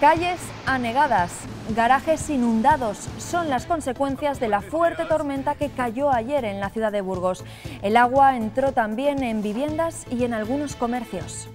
Calles anegadas, garajes inundados son las consecuencias de la fuerte tormenta que cayó ayer en la ciudad de Burgos. El agua entró también en viviendas y en algunos comercios.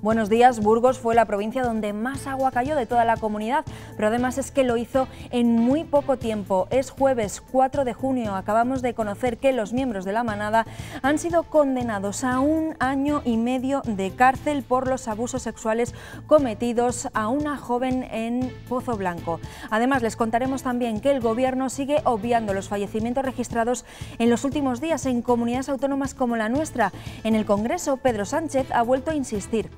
Buenos días, Burgos fue la provincia donde más agua cayó de toda la comunidad, pero además es que lo hizo en muy poco tiempo. Es jueves 4 de junio, acabamos de conocer que los miembros de la manada han sido condenados a un año y medio de cárcel por los abusos sexuales cometidos a una joven en Pozo Blanco. Además, les contaremos también que el Gobierno sigue obviando los fallecimientos registrados en los últimos días en comunidades autónomas como la nuestra. En el Congreso, Pedro Sánchez ha vuelto a insistir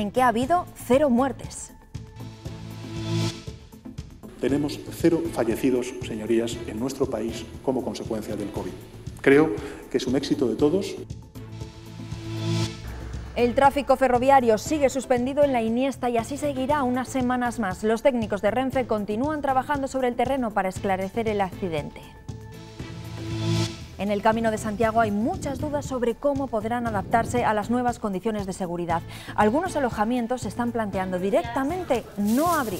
en que ha habido cero muertes. Tenemos cero fallecidos, señorías, en nuestro país como consecuencia del COVID. Creo que es un éxito de todos. El tráfico ferroviario sigue suspendido en la Iniesta y así seguirá unas semanas más. Los técnicos de Renfe continúan trabajando sobre el terreno para esclarecer el accidente. En el Camino de Santiago hay muchas dudas sobre cómo podrán adaptarse a las nuevas condiciones de seguridad. Algunos alojamientos se están planteando directamente no abrir.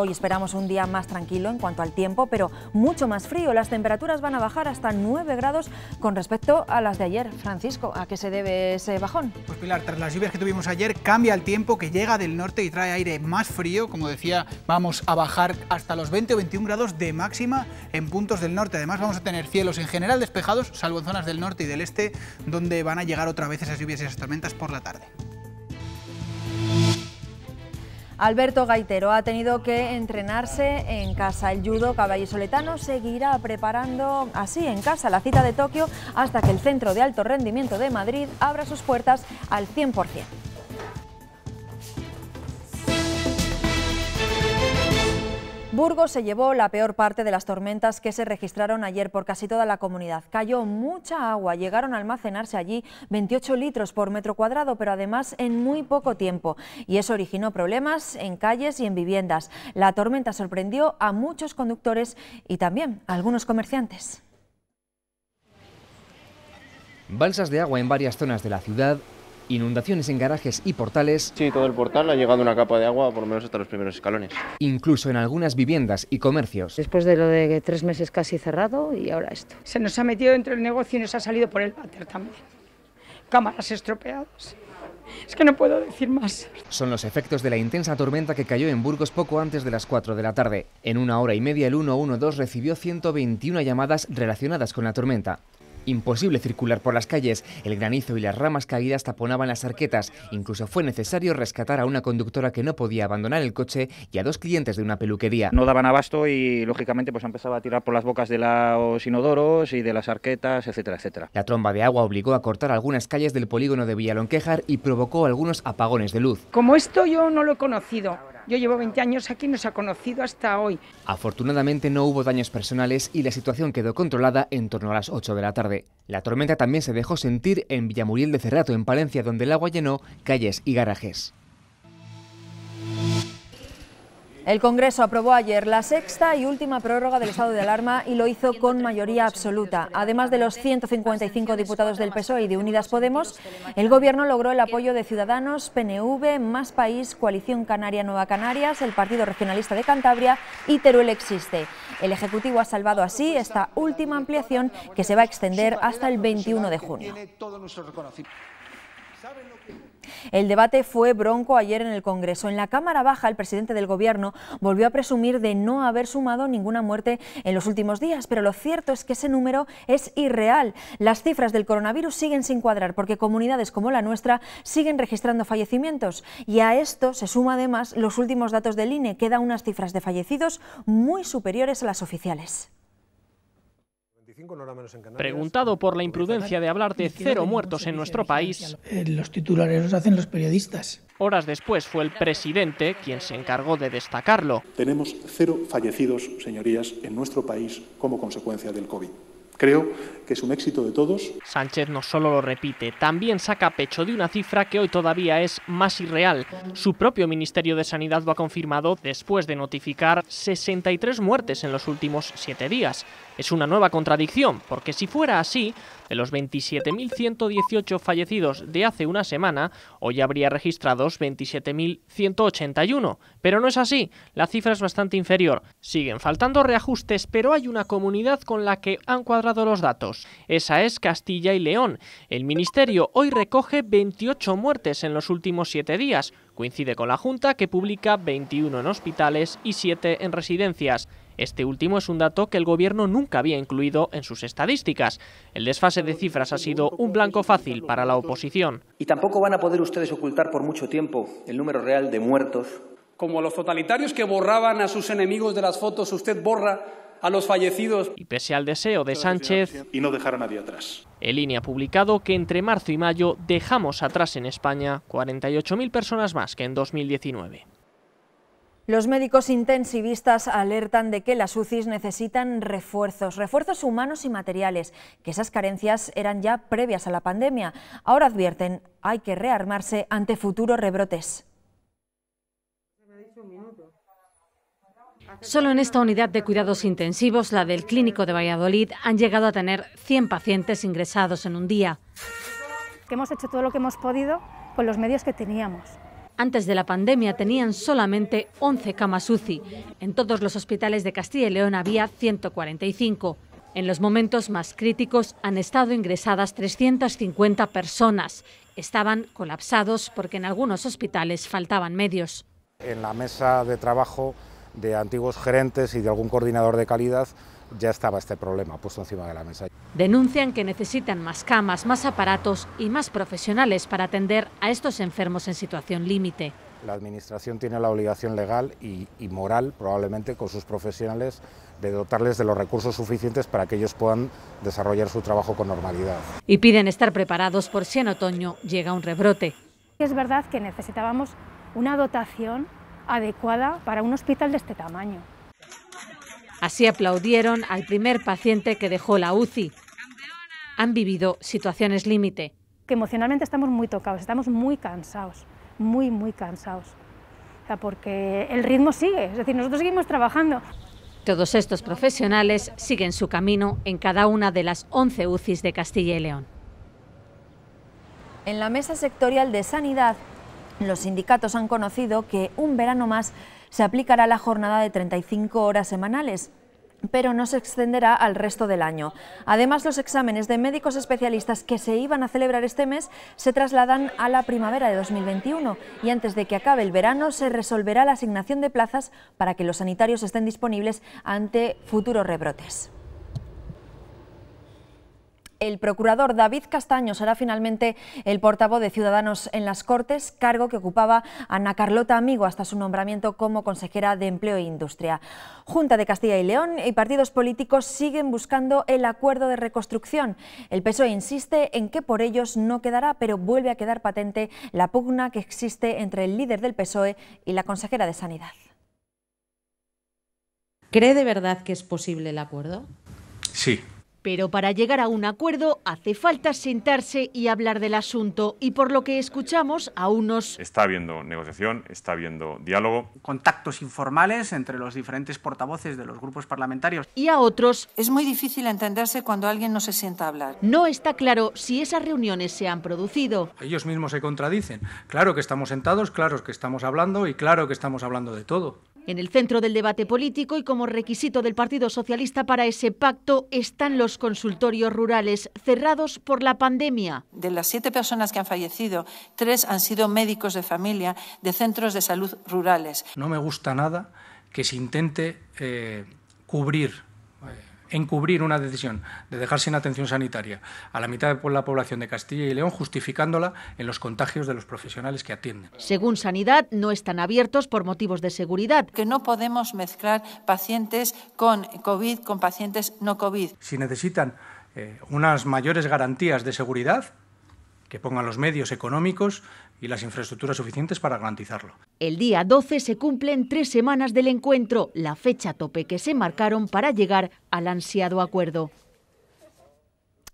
Hoy esperamos un día más tranquilo en cuanto al tiempo, pero mucho más frío. Las temperaturas van a bajar hasta 9 grados con respecto a las de ayer. Francisco, ¿a qué se debe ese bajón? Pues Pilar, tras las lluvias que tuvimos ayer, cambia el tiempo que llega del norte y trae aire más frío. Como decía, vamos a bajar hasta los 20 o 21 grados de máxima en puntos del norte. Además, vamos a tener cielos en general despejados, salvo en zonas del norte y del este, donde van a llegar otra vez esas lluvias y esas tormentas por la tarde. Alberto Gaitero ha tenido que entrenarse en casa. El judo soletano seguirá preparando así en casa la cita de Tokio hasta que el Centro de Alto Rendimiento de Madrid abra sus puertas al 100%. Burgos se llevó la peor parte de las tormentas que se registraron ayer por casi toda la comunidad. Cayó mucha agua, llegaron a almacenarse allí 28 litros por metro cuadrado, pero además en muy poco tiempo. Y eso originó problemas en calles y en viviendas. La tormenta sorprendió a muchos conductores y también a algunos comerciantes. Balsas de agua en varias zonas de la ciudad inundaciones en garajes y portales. Sí, todo el portal ha llegado una capa de agua, por lo menos hasta los primeros escalones. Incluso en algunas viviendas y comercios. Después de lo de tres meses casi cerrado y ahora esto. Se nos ha metido dentro del negocio y nos ha salido por el váter también. Cámaras estropeadas. Es que no puedo decir más. Son los efectos de la intensa tormenta que cayó en Burgos poco antes de las 4 de la tarde. En una hora y media el 112 recibió 121 llamadas relacionadas con la tormenta imposible circular por las calles. El granizo y las ramas caídas taponaban las arquetas. Incluso fue necesario rescatar a una conductora que no podía abandonar el coche y a dos clientes de una peluquería. No daban abasto y, lógicamente, pues empezaba a tirar por las bocas de los inodoros y de las arquetas, etcétera, etcétera. La tromba de agua obligó a cortar algunas calles del polígono de Villalonquejar y provocó algunos apagones de luz. Como esto yo no lo he conocido. Yo llevo 20 años aquí y nos ha conocido hasta hoy. Afortunadamente no hubo daños personales y la situación quedó controlada en torno a las 8 de la tarde. La tormenta también se dejó sentir en Villamuriel de Cerrato, en Palencia, donde el agua llenó calles y garajes. El Congreso aprobó ayer la sexta y última prórroga del estado de alarma y lo hizo con mayoría absoluta. Además de los 155 diputados del PSOE y de Unidas Podemos, el Gobierno logró el apoyo de Ciudadanos, PNV, Más País, Coalición Canaria Nueva Canarias, el Partido Regionalista de Cantabria y Teruel Existe. El Ejecutivo ha salvado así esta última ampliación que se va a extender hasta el 21 de junio. El debate fue bronco ayer en el Congreso. En la Cámara Baja, el presidente del Gobierno volvió a presumir de no haber sumado ninguna muerte en los últimos días, pero lo cierto es que ese número es irreal. Las cifras del coronavirus siguen sin cuadrar porque comunidades como la nuestra siguen registrando fallecimientos y a esto se suma además los últimos datos del INE, que da unas cifras de fallecidos muy superiores a las oficiales. Preguntado por la imprudencia de hablar de cero muertos en nuestro país, los titulares los hacen los periodistas. Horas después fue el presidente quien se encargó de destacarlo. Tenemos cero fallecidos, señorías, en nuestro país como consecuencia del COVID. Creo que es un éxito de todos. Sánchez no solo lo repite, también saca pecho de una cifra que hoy todavía es más irreal. Su propio Ministerio de Sanidad lo ha confirmado después de notificar 63 muertes en los últimos siete días. Es una nueva contradicción, porque si fuera así, de los 27.118 fallecidos de hace una semana, hoy habría registrados 27.181. Pero no es así, la cifra es bastante inferior. Siguen faltando reajustes, pero hay una comunidad con la que han cuadrado los datos. Esa es Castilla y León. El Ministerio hoy recoge 28 muertes en los últimos 7 días. Coincide con la Junta que publica 21 en hospitales y 7 en residencias. Este último es un dato que el Gobierno nunca había incluido en sus estadísticas. El desfase de cifras ha sido un blanco fácil para la oposición. Y tampoco van a poder ustedes ocultar por mucho tiempo el número real de muertos. Como los totalitarios que borraban a sus enemigos de las fotos, usted borra a los fallecidos. Y pese al deseo de Sánchez. Y no dejar a nadie atrás. El INE ha publicado que entre marzo y mayo dejamos atrás en España 48.000 personas más que en 2019. Los médicos intensivistas alertan de que las UCIs necesitan refuerzos, refuerzos humanos y materiales, que esas carencias eran ya previas a la pandemia. Ahora advierten, hay que rearmarse ante futuros rebrotes. Solo en esta unidad de cuidados intensivos, la del Clínico de Valladolid, han llegado a tener 100 pacientes ingresados en un día. Que hemos hecho todo lo que hemos podido con los medios que teníamos antes de la pandemia tenían solamente 11 camas UCI. En todos los hospitales de Castilla y León había 145. En los momentos más críticos han estado ingresadas 350 personas. Estaban colapsados porque en algunos hospitales faltaban medios. En la mesa de trabajo de antiguos gerentes y de algún coordinador de calidad ya estaba este problema puesto encima de la mesa. Denuncian que necesitan más camas, más aparatos y más profesionales para atender a estos enfermos en situación límite. La Administración tiene la obligación legal y, y, moral, probablemente, con sus profesionales de dotarles de los recursos suficientes para que ellos puedan desarrollar su trabajo con normalidad. Y piden estar preparados por si en otoño llega un rebrote. Es verdad que necesitábamos una dotación adecuada para un hospital de este tamaño. Así aplaudieron al primer paciente que dejó la UCI. Han vivido situaciones límite. Que emocionalmente estamos muy tocados, estamos muy cansados, muy, muy cansados. porque el ritmo sigue, es decir, nosotros seguimos trabajando. Todos estos profesionales siguen su camino en cada una de las 11 UCIs de Castilla y León. En la mesa sectorial de sanidad, los sindicatos han conocido que un verano más se aplicará la jornada de 35 horas semanales pero no se extenderá al resto del año. Además, los exámenes de médicos especialistas que se iban a celebrar este mes se trasladan a la primavera de 2021 y antes de que acabe el verano se resolverá la asignación de plazas para que los sanitarios estén disponibles ante futuros rebrotes. El procurador David Castaño será finalmente el portavoz de Ciudadanos en las Cortes, cargo que ocupaba Ana Carlota Amigo hasta su nombramiento como consejera de Empleo e Industria. Junta de Castilla y León y partidos políticos siguen buscando el acuerdo de reconstrucción. El PSOE insiste en que por ellos no quedará, pero vuelve a quedar patente la pugna que existe entre el líder del PSOE y la consejera de Sanidad. ¿Cree de verdad que es posible el acuerdo? Sí, pero para llegar a un acuerdo hace falta sentarse y hablar del asunto. Y por lo que escuchamos, a unos... Está habiendo negociación, está habiendo diálogo. Contactos informales entre los diferentes portavoces de los grupos parlamentarios. Y a otros... Es muy difícil entenderse cuando alguien no se sienta a hablar. No está claro si esas reuniones se han producido. Ellos mismos se contradicen. Claro que estamos sentados, claro que estamos hablando y claro que estamos hablando de todo. En el centro del debate político y como requisito del Partido Socialista para ese pacto están los consultorios rurales cerrados por la pandemia. De las siete personas que han fallecido, tres han sido médicos de familia de centros de salud rurales. No me gusta nada que se intente eh, cubrir encubrir una decisión de dejar sin atención sanitaria a la mitad de la población de Castilla y León, justificándola en los contagios de los profesionales que atienden. Según Sanidad, no están abiertos por motivos de seguridad. Que no podemos mezclar pacientes con COVID con pacientes no COVID. Si necesitan eh, unas mayores garantías de seguridad, que pongan los medios económicos, y las infraestructuras suficientes para garantizarlo. El día 12 se cumplen tres semanas del encuentro, la fecha tope que se marcaron para llegar al ansiado acuerdo.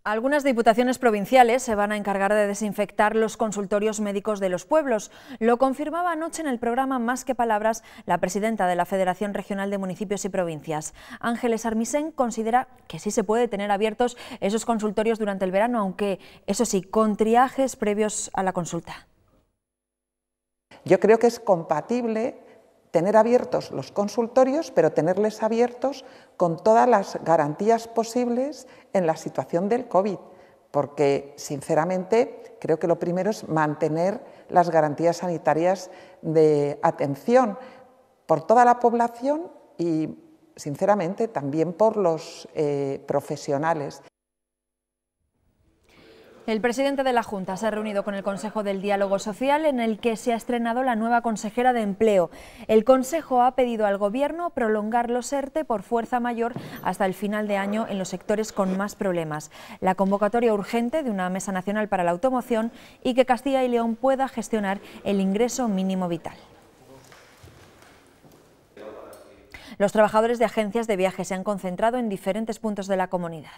Algunas diputaciones provinciales se van a encargar de desinfectar los consultorios médicos de los pueblos. Lo confirmaba anoche en el programa Más que Palabras la presidenta de la Federación Regional de Municipios y Provincias. Ángeles Armisen considera que sí se puede tener abiertos esos consultorios durante el verano, aunque eso sí, con triajes previos a la consulta. Yo creo que es compatible tener abiertos los consultorios, pero tenerles abiertos con todas las garantías posibles en la situación del COVID, porque sinceramente creo que lo primero es mantener las garantías sanitarias de atención por toda la población y sinceramente también por los eh, profesionales. El presidente de la Junta se ha reunido con el Consejo del Diálogo Social en el que se ha estrenado la nueva consejera de Empleo. El Consejo ha pedido al Gobierno prolongar los ERTE e por fuerza mayor hasta el final de año en los sectores con más problemas. La convocatoria urgente de una Mesa Nacional para la Automoción y que Castilla y León pueda gestionar el ingreso mínimo vital. Los trabajadores de agencias de viaje se han concentrado en diferentes puntos de la comunidad.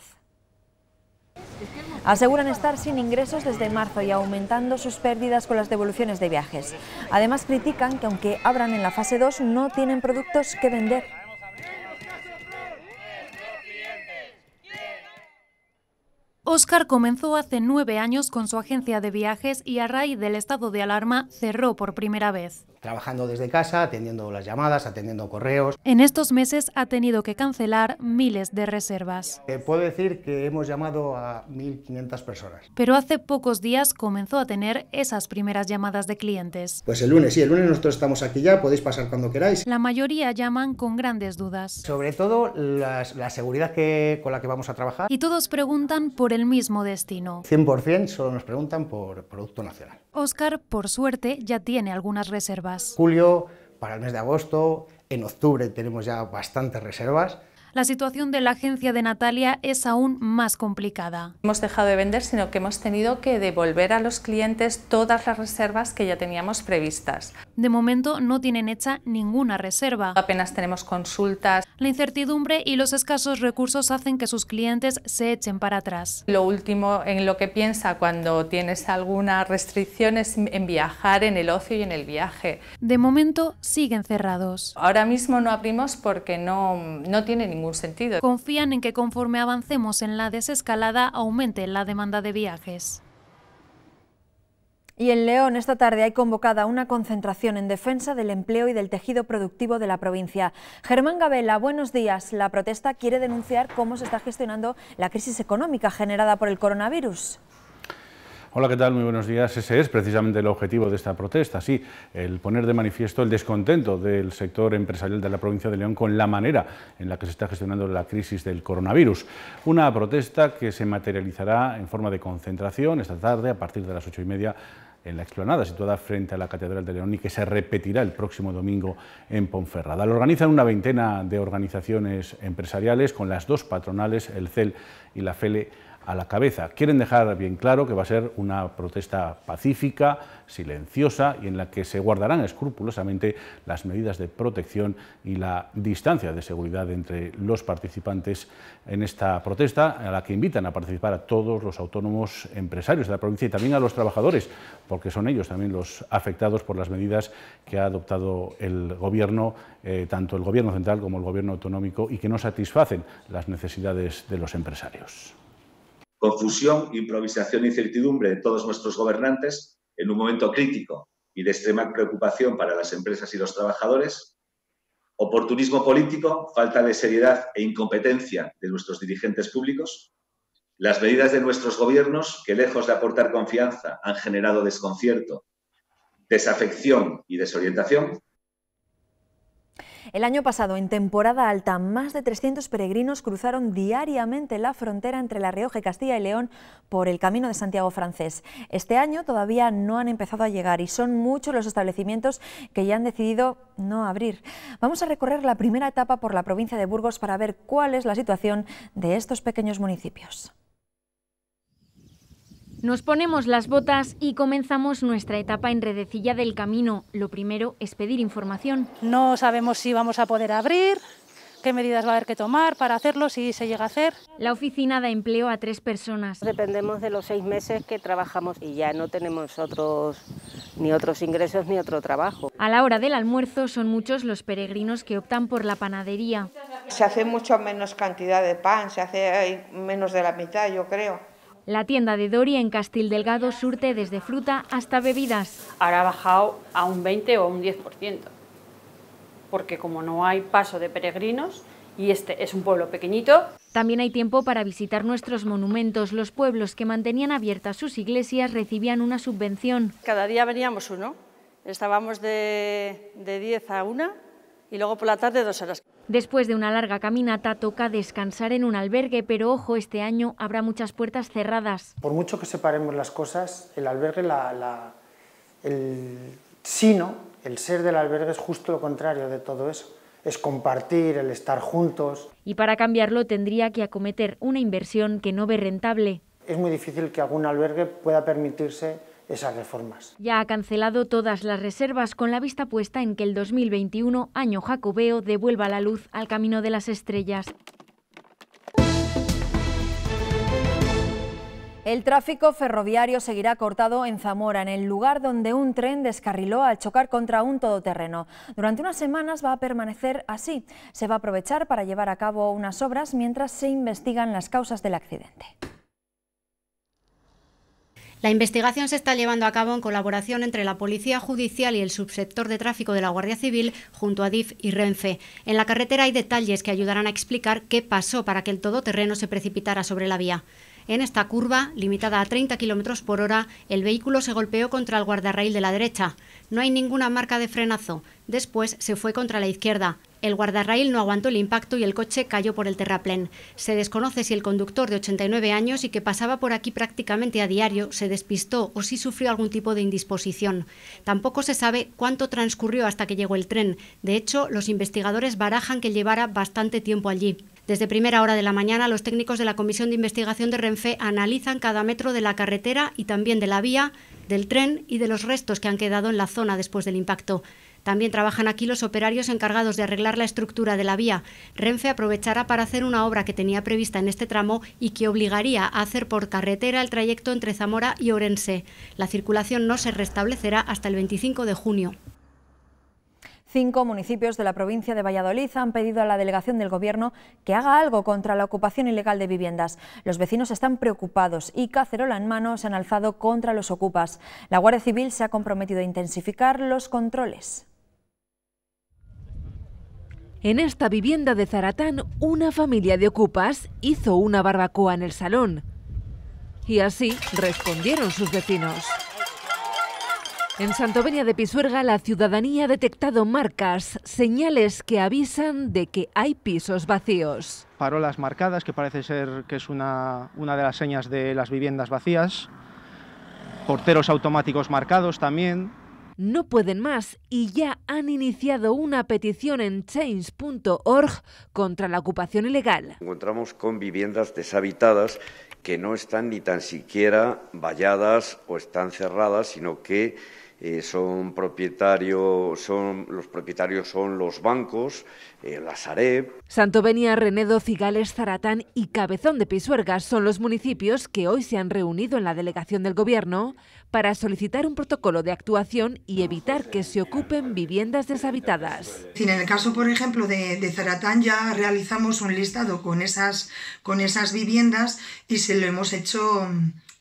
Aseguran estar sin ingresos desde marzo y aumentando sus pérdidas con las devoluciones de viajes. Además critican que aunque abran en la fase 2 no tienen productos que vender. Oscar comenzó hace nueve años con su agencia de viajes y a raíz del estado de alarma cerró por primera vez trabajando desde casa, atendiendo las llamadas, atendiendo correos. En estos meses ha tenido que cancelar miles de reservas. puedo decir que hemos llamado a 1.500 personas. Pero hace pocos días comenzó a tener esas primeras llamadas de clientes. Pues el lunes, sí, el lunes nosotros estamos aquí ya, podéis pasar cuando queráis. La mayoría llaman con grandes dudas. Sobre todo la seguridad que, con la que vamos a trabajar. Y todos preguntan por el mismo destino. 100% solo nos preguntan por Producto Nacional. Oscar, por suerte, ya tiene algunas reservas. Julio, para el mes de agosto, en octubre tenemos ya bastantes reservas la situación de la agencia de Natalia es aún más complicada. Hemos dejado de vender, sino que hemos tenido que devolver a los clientes todas las reservas que ya teníamos previstas. De momento no tienen hecha ninguna reserva. Apenas tenemos consultas. La incertidumbre y los escasos recursos hacen que sus clientes se echen para atrás. Lo último en lo que piensa cuando tienes alguna restricción es en viajar, en el ocio y en el viaje. De momento siguen cerrados. Ahora mismo no abrimos porque no, no tiene ningún sentido. Confían en que conforme avancemos en la desescalada aumente la demanda de viajes. Y en León esta tarde hay convocada una concentración en defensa del empleo y del tejido productivo de la provincia. Germán Gabela, buenos días. La protesta quiere denunciar cómo se está gestionando la crisis económica generada por el coronavirus. Hola, ¿qué tal? Muy buenos días. Ese es precisamente el objetivo de esta protesta, sí, el poner de manifiesto el descontento del sector empresarial de la provincia de León con la manera en la que se está gestionando la crisis del coronavirus. Una protesta que se materializará en forma de concentración esta tarde a partir de las ocho y media en la explanada situada frente a la Catedral de León y que se repetirá el próximo domingo en Ponferrada. Lo organizan una veintena de organizaciones empresariales con las dos patronales, el CEL y la FELE a la cabeza. Quieren dejar bien claro que va a ser una protesta pacífica, silenciosa y en la que se guardarán escrupulosamente las medidas de protección y la distancia de seguridad entre los participantes en esta protesta, a la que invitan a participar a todos los autónomos empresarios de la provincia y también a los trabajadores, porque son ellos también los afectados por las medidas que ha adoptado el Gobierno, eh, tanto el Gobierno central como el Gobierno autonómico, y que no satisfacen las necesidades de los empresarios. Confusión, improvisación e incertidumbre de todos nuestros gobernantes en un momento crítico y de extrema preocupación para las empresas y los trabajadores. Oportunismo político, falta de seriedad e incompetencia de nuestros dirigentes públicos. Las medidas de nuestros gobiernos, que lejos de aportar confianza, han generado desconcierto, desafección y desorientación el año pasado, en temporada alta, más de 300 peregrinos cruzaron diariamente la frontera entre La Rioja y Castilla y León por el Camino de Santiago francés. Este año todavía no han empezado a llegar y son muchos los establecimientos que ya han decidido no abrir. Vamos a recorrer la primera etapa por la provincia de Burgos para ver cuál es la situación de estos pequeños municipios. Nos ponemos las botas y comenzamos nuestra etapa enredecilla del Camino. Lo primero es pedir información. No sabemos si vamos a poder abrir, qué medidas va a haber que tomar para hacerlo, si se llega a hacer. La oficina da empleo a tres personas. Dependemos de los seis meses que trabajamos y ya no tenemos otros ni otros ingresos ni otro trabajo. A la hora del almuerzo son muchos los peregrinos que optan por la panadería. Se hace mucho menos cantidad de pan, se hace menos de la mitad, yo creo la tienda de Dori en Castil Delgado surte desde fruta hasta bebidas. Ahora ha bajado a un 20 o un 10%, porque como no hay paso de peregrinos, y este es un pueblo pequeñito. También hay tiempo para visitar nuestros monumentos. Los pueblos que mantenían abiertas sus iglesias recibían una subvención. Cada día veníamos uno. Estábamos de, de 10 a 1 y luego por la tarde dos horas. Después de una larga caminata toca descansar en un albergue, pero ojo, este año habrá muchas puertas cerradas. Por mucho que separemos las cosas, el albergue, la, el sino, el ser del albergue es justo lo contrario de todo eso. Es compartir, el estar juntos. Y para cambiarlo tendría que acometer una inversión que no ve rentable. Es muy difícil que algún albergue pueda permitirse esas reformas. Ya ha cancelado todas las reservas con la vista puesta en que el 2021, año jacobeo, devuelva la luz al camino de las estrellas. El tráfico ferroviario seguirá cortado en Zamora, en el lugar donde un tren descarriló al chocar contra un todoterreno. Durante unas semanas va a permanecer así. Se va a aprovechar para llevar a cabo unas obras mientras se investigan las causas del accidente. La investigación se está llevando a cabo en colaboración entre la Policía Judicial y el subsector de tráfico de la Guardia Civil, junto a DIF y Renfe. En la carretera hay detalles que ayudarán a explicar qué pasó para que el todoterreno se precipitara sobre la vía. En esta curva, limitada a 30 km por hora, el vehículo se golpeó contra el guardarrail de la derecha. No hay ninguna marca de frenazo. Después se fue contra la izquierda. El guardarrail no aguantó el impacto y el coche cayó por el terraplén. Se desconoce si el conductor de 89 años y que pasaba por aquí prácticamente a diario se despistó o si sufrió algún tipo de indisposición. Tampoco se sabe cuánto transcurrió hasta que llegó el tren. De hecho, los investigadores barajan que llevara bastante tiempo allí. Desde primera hora de la mañana, los técnicos de la Comisión de Investigación de Renfe analizan cada metro de la carretera y también de la vía, del tren y de los restos que han quedado en la zona después del impacto. También trabajan aquí los operarios encargados de arreglar la estructura de la vía. Renfe aprovechará para hacer una obra que tenía prevista en este tramo y que obligaría a hacer por carretera el trayecto entre Zamora y Orense. La circulación no se restablecerá hasta el 25 de junio. Cinco municipios de la provincia de Valladolid han pedido a la delegación del Gobierno que haga algo contra la ocupación ilegal de viviendas. Los vecinos están preocupados y cacerola en mano se han alzado contra los ocupas. La Guardia Civil se ha comprometido a intensificar los controles. En esta vivienda de Zaratán, una familia de ocupas hizo una barbacoa en el salón. Y así respondieron sus vecinos. En Santovenia de Pisuerga la ciudadanía ha detectado marcas, señales que avisan de que hay pisos vacíos. Parolas marcadas, que parece ser que es una, una de las señas de las viviendas vacías. Porteros automáticos marcados también. No pueden más y ya han iniciado una petición en change.org contra la ocupación ilegal. Encontramos con viviendas deshabitadas que no están ni tan siquiera valladas o están cerradas, sino que eh, son propietarios, los propietarios son los bancos, eh, la Sareb. Santovenia, Renedo, Cigales, Zaratán y Cabezón de Pisuerga son los municipios que hoy se han reunido en la delegación del Gobierno para solicitar un protocolo de actuación y evitar que se ocupen viviendas deshabitadas. En el caso, por ejemplo, de, de Zaratán ya realizamos un listado con esas, con esas viviendas y se lo hemos hecho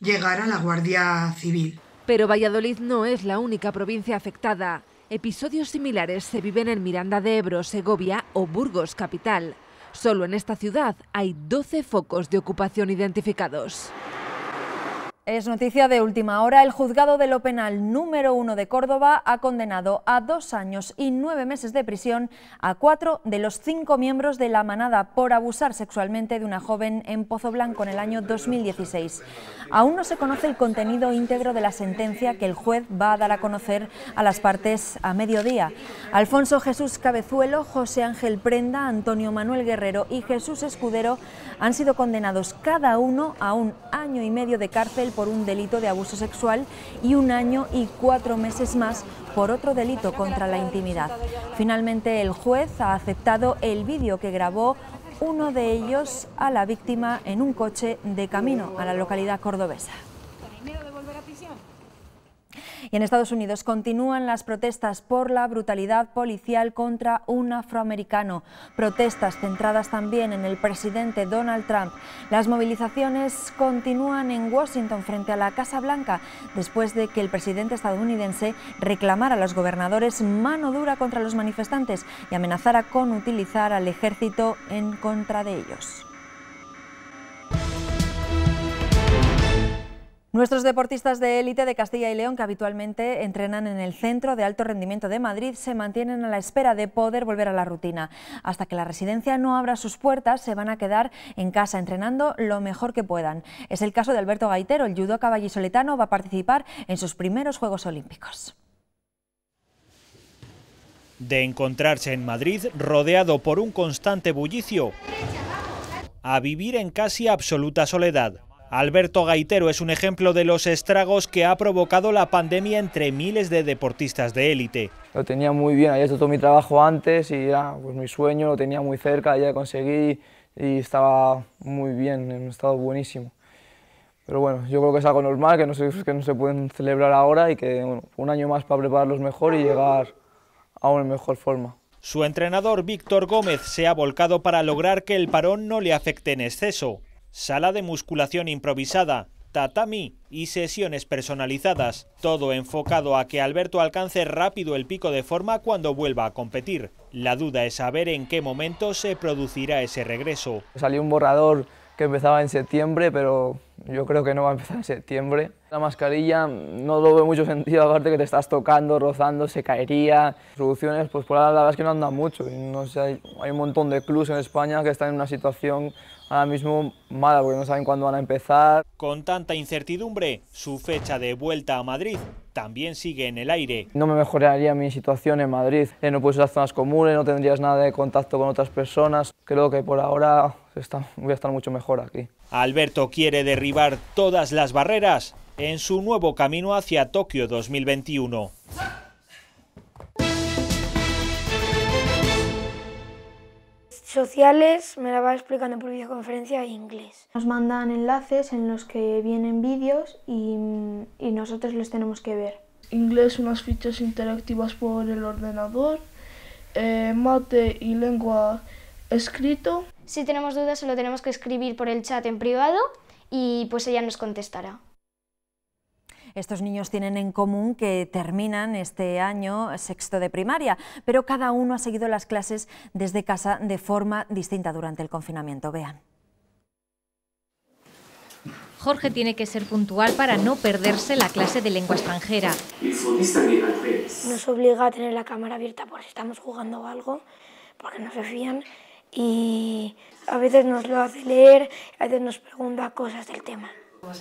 llegar a la Guardia Civil. Pero Valladolid no es la única provincia afectada. Episodios similares se viven en Miranda de Ebro, Segovia o Burgos, capital. Solo en esta ciudad hay 12 focos de ocupación identificados. Es noticia de última hora. El juzgado de lo penal número uno de Córdoba ha condenado a dos años y nueve meses de prisión a cuatro de los cinco miembros de la manada por abusar sexualmente de una joven en Pozo Blanco en el año 2016. Aún no se conoce el contenido íntegro de la sentencia que el juez va a dar a conocer a las partes a mediodía. Alfonso Jesús Cabezuelo, José Ángel Prenda, Antonio Manuel Guerrero y Jesús Escudero han sido condenados cada uno a un año y medio de cárcel por un delito de abuso sexual y un año y cuatro meses más por otro delito contra la intimidad. Finalmente, el juez ha aceptado el vídeo que grabó uno de ellos a la víctima en un coche de camino a la localidad cordobesa. Y en Estados Unidos continúan las protestas por la brutalidad policial contra un afroamericano. Protestas centradas también en el presidente Donald Trump. Las movilizaciones continúan en Washington frente a la Casa Blanca después de que el presidente estadounidense reclamara a los gobernadores mano dura contra los manifestantes y amenazara con utilizar al ejército en contra de ellos. Nuestros deportistas de élite de Castilla y León, que habitualmente entrenan en el Centro de Alto Rendimiento de Madrid, se mantienen a la espera de poder volver a la rutina. Hasta que la residencia no abra sus puertas, se van a quedar en casa entrenando lo mejor que puedan. Es el caso de Alberto Gaitero, el judoka vallisoletano, va a participar en sus primeros Juegos Olímpicos. De encontrarse en Madrid rodeado por un constante bullicio, a vivir en casi absoluta soledad. Alberto Gaitero es un ejemplo de los estragos que ha provocado la pandemia entre miles de deportistas de élite. Lo tenía muy bien, había hecho todo mi trabajo antes y era pues, mi sueño, lo tenía muy cerca, ya lo conseguí y estaba muy bien, en un estado buenísimo. Pero bueno, yo creo que es algo normal, que no se, que no se pueden celebrar ahora y que un año más para prepararlos mejor y llegar a una mejor forma. Su entrenador Víctor Gómez se ha volcado para lograr que el parón no le afecte en exceso sala de musculación improvisada, tatami y sesiones personalizadas, todo enfocado a que Alberto alcance rápido el pico de forma cuando vuelva a competir. La duda es saber en qué momento se producirá ese regreso. Salió un borrador que empezaba en septiembre, pero yo creo que no va a empezar en septiembre. La mascarilla no lo veo mucho sentido, aparte que te estás tocando, rozando, se caería. Soluciones, pues por ahora la verdad es que no anda mucho. No sé, hay, un montón de clubs en España que están en una situación ahora mismo mala, porque no saben cuándo van a empezar. Con tanta incertidumbre, su fecha de vuelta a Madrid también sigue en el aire. No me mejoraría mi situación en Madrid. Eh, no puedes usar zonas comunes, no tendrías nada de contacto con otras personas. Creo que por ahora voy a estar mucho mejor aquí. Alberto quiere derribar todas las barreras en su nuevo camino hacia Tokio 2021. Sociales me la va explicando por videoconferencia en inglés. Nos mandan enlaces en los que vienen vídeos y, nosotros los tenemos que ver. Inglés, unas fichas interactivas por el ordenador, eh, mate y lengua escrito. Si tenemos dudas, se lo tenemos que escribir por el chat en privado y pues ella nos contestará. Estos niños tienen en común que terminan este año sexto de primaria, pero cada uno ha seguido las clases desde casa de forma distinta durante el confinamiento. Vean. Jorge tiene que ser puntual para no perderse la clase de lengua extranjera. Nos obliga a tener la cámara abierta por si estamos jugando algo, porque no se fían y a veces nos lo hace leer, a veces nos pregunta cosas del tema.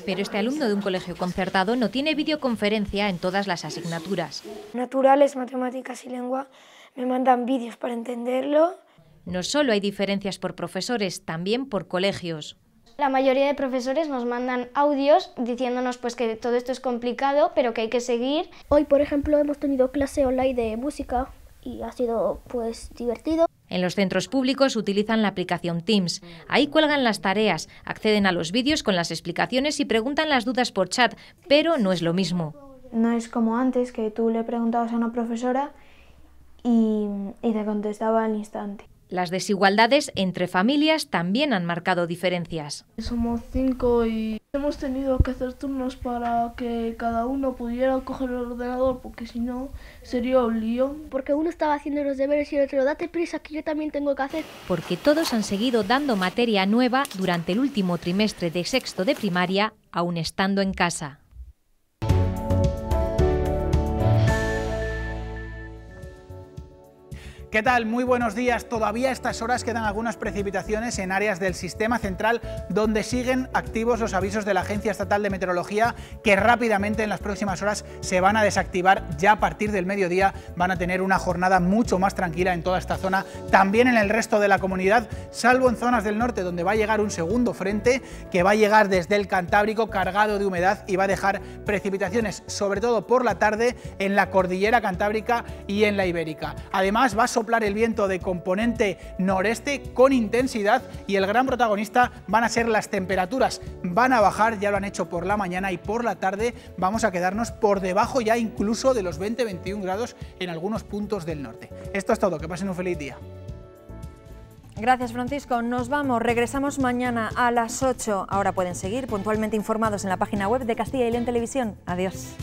Pero este alumno de un colegio concertado no tiene videoconferencia en todas las asignaturas. Naturales, matemáticas y lengua me mandan vídeos para entenderlo. No solo hay diferencias por profesores, también por colegios. La mayoría de profesores nos mandan audios diciéndonos pues que todo esto es complicado, pero que hay que seguir. Hoy, por ejemplo, hemos tenido clase online de música y ha sido pues divertido. En los centros públicos utilizan la aplicación Teams. Ahí cuelgan las tareas, acceden a los vídeos con las explicaciones y preguntan las dudas por chat, pero no es lo mismo. No es como antes que tú le preguntabas a una profesora y, te contestaba al instante. Las desigualdades entre familias también han marcado diferencias. Somos cinco y hemos tenido que hacer turnos para que cada uno pudiera coger el ordenador, porque si no sería un lío. Porque uno estaba haciendo los deberes y el otro, date prisa que yo también tengo que hacer. Porque todos han seguido dando materia nueva durante el último trimestre de sexto de primaria, aún estando en casa. ¿Qué tal? Muy buenos días. Todavía a estas horas quedan algunas precipitaciones en áreas del sistema central donde siguen activos los avisos de la Agencia Estatal de Meteorología que rápidamente en las próximas horas se van a desactivar. Ya a partir del mediodía van a tener una jornada mucho más tranquila en toda esta zona, también en el resto de la comunidad, salvo en zonas del norte donde va a llegar un segundo frente que va a llegar desde el Cantábrico cargado de humedad y va a dejar precipitaciones, sobre todo por la tarde, en la cordillera Cantábrica y en la Ibérica. Además va a soplar el viento de componente noreste con intensidad y el gran protagonista van a ser las temperaturas. Van a bajar, ya lo han hecho por la mañana y por la tarde vamos a quedarnos por debajo ya incluso de los 20-21 grados en algunos puntos del norte. Esto es todo, que pasen un feliz día. Gracias Francisco, nos vamos, regresamos mañana a las 8. Ahora pueden seguir puntualmente informados en la página web de Castilla y León Televisión. Adiós.